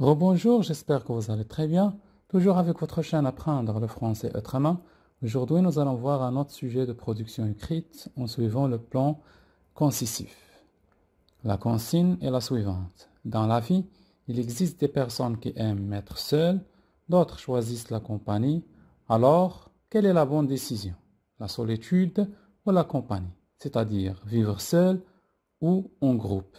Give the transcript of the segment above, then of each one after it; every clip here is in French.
Re-bonjour, j'espère que vous allez très bien. Toujours avec votre chaîne Apprendre le français autrement. Aujourd'hui, nous allons voir un autre sujet de production écrite en suivant le plan concisif. La consigne est la suivante. Dans la vie, il existe des personnes qui aiment être seules, d'autres choisissent la compagnie. Alors, quelle est la bonne décision La solitude ou la compagnie C'est-à-dire vivre seul ou en groupe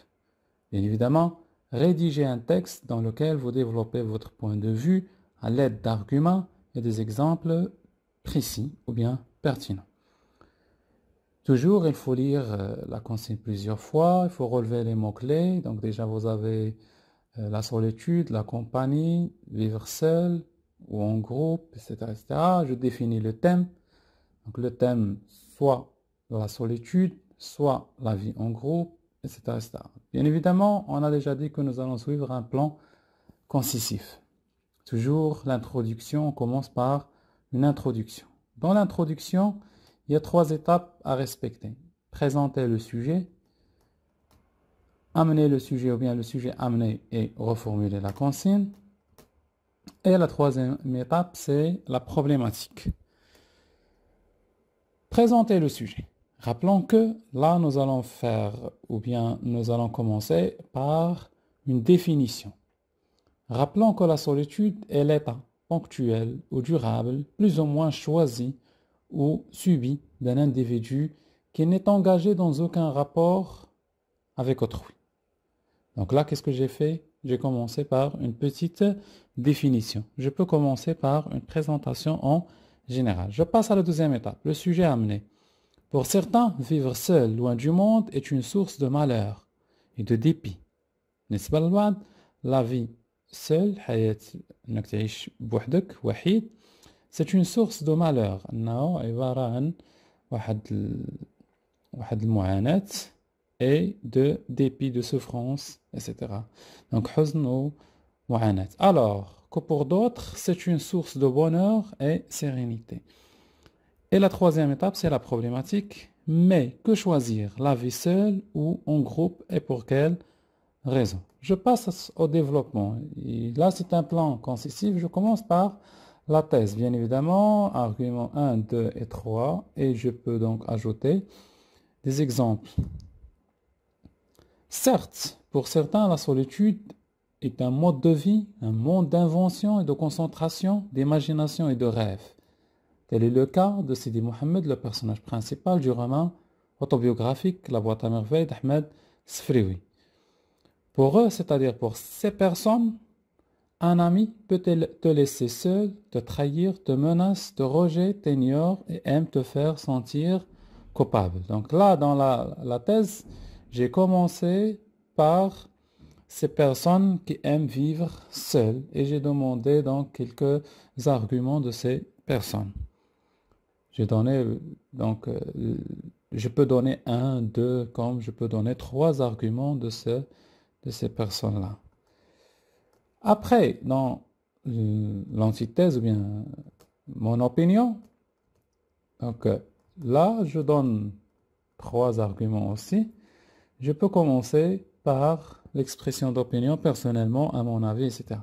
Bien évidemment, Rédigez un texte dans lequel vous développez votre point de vue à l'aide d'arguments et des exemples précis ou bien pertinents. Toujours, il faut lire euh, la consigne plusieurs fois, il faut relever les mots-clés. Donc déjà, vous avez euh, la solitude, la compagnie, vivre seul ou en groupe, etc. etc. Je définis le thème. Donc le thème, soit la solitude, soit la vie en groupe, Bien évidemment, on a déjà dit que nous allons suivre un plan concisif. Toujours, l'introduction commence par une introduction. Dans l'introduction, il y a trois étapes à respecter. Présenter le sujet, amener le sujet ou bien le sujet amener et reformuler la consigne. Et la troisième étape, c'est la problématique. Présenter le sujet. Rappelons que là, nous allons faire, ou bien nous allons commencer par une définition. Rappelons que la solitude est l'état ponctuel ou durable, plus ou moins choisi ou subi d'un individu qui n'est engagé dans aucun rapport avec autrui. Donc là, qu'est-ce que j'ai fait J'ai commencé par une petite définition. Je peux commencer par une présentation en général. Je passe à la deuxième étape, le sujet amené. Pour certains, vivre seul, loin du monde, est une source de malheur et de dépit. n'est-ce pas La vie seule, c'est une source de malheur. et de dépit, de souffrance, etc. Donc, alors que pour d'autres, c'est une source de bonheur et sérénité. Et la troisième étape, c'est la problématique. Mais que choisir La vie seule ou en groupe et pour quelle raison Je passe au développement. là, c'est un plan concessif. Je commence par la thèse, bien évidemment, arguments 1, 2 et 3. Et je peux donc ajouter des exemples. Certes, pour certains, la solitude est un mode de vie, un monde d'invention et de concentration, d'imagination et de rêve. C'est est le cas de Sidi Mohamed, le personnage principal du roman autobiographique La boîte à merveille d'Ahmed Sfriwi. Pour eux, c'est-à-dire pour ces personnes, un ami peut te laisser seul, te trahir, te menacer, te rejeter, t'ignore et aime te faire sentir coupable. Donc là, dans la, thèse, j'ai commencé par ces personnes qui aiment vivre seules et j'ai demandé donc quelques arguments de ces personnes. Euh, euh, je peux donner un, deux, comme je peux donner trois arguments de, ces personnes-là. Après, dans euh, l'antithèse, ou bien mon opinion, donc là, je donne trois arguments aussi. Je peux commencer par l'expression d'opinion personnellement, à mon avis, etc.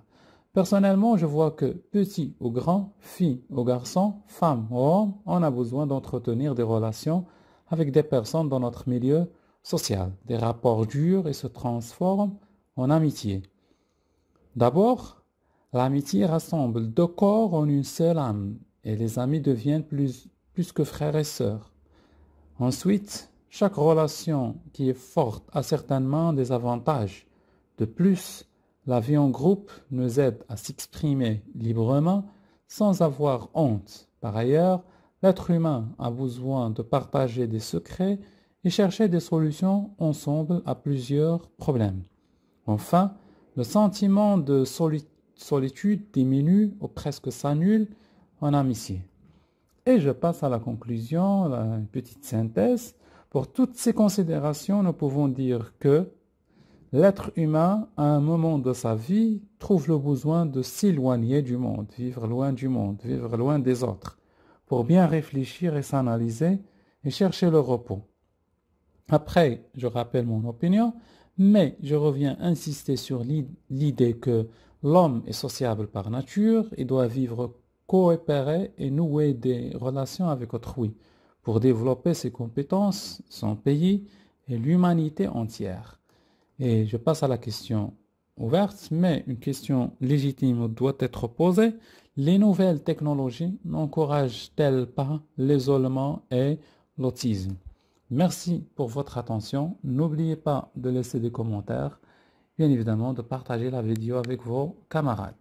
Personnellement, je vois que petit ou grand, fille ou garçon, femme ou homme, on a besoin d'entretenir des relations avec des personnes dans notre milieu social. Des rapports durs et se transforment en amitié. D'abord, l'amitié rassemble deux corps en une seule âme et les amis deviennent plus, plus que frères et sœurs. Ensuite, chaque relation qui est forte a certainement des avantages. De plus, la vie en groupe nous aide à s'exprimer librement sans avoir honte. Par ailleurs, l'être humain a besoin de partager des secrets et chercher des solutions ensemble à plusieurs problèmes. Enfin, le sentiment de solitude diminue ou presque s'annule en amitié. Et je passe à la conclusion, une petite synthèse. Pour toutes ces considérations, nous pouvons dire que L'être humain, à un moment de sa vie, trouve le besoin de s'éloigner du monde, vivre loin du monde, vivre loin des autres, pour bien réfléchir et s'analyser et chercher le repos. Après, je rappelle mon opinion, mais je reviens insister sur l'idée que l'homme est sociable par nature et doit vivre coopérer et nouer des relations avec autrui pour développer ses compétences, son pays et l'humanité entière. Et je passe à la question ouverte, mais une question légitime doit être posée. Les nouvelles technologies n'encouragent-elles pas l'isolement et l'autisme Merci pour votre attention. N'oubliez pas de laisser des commentaires, bien évidemment de partager la vidéo avec vos camarades.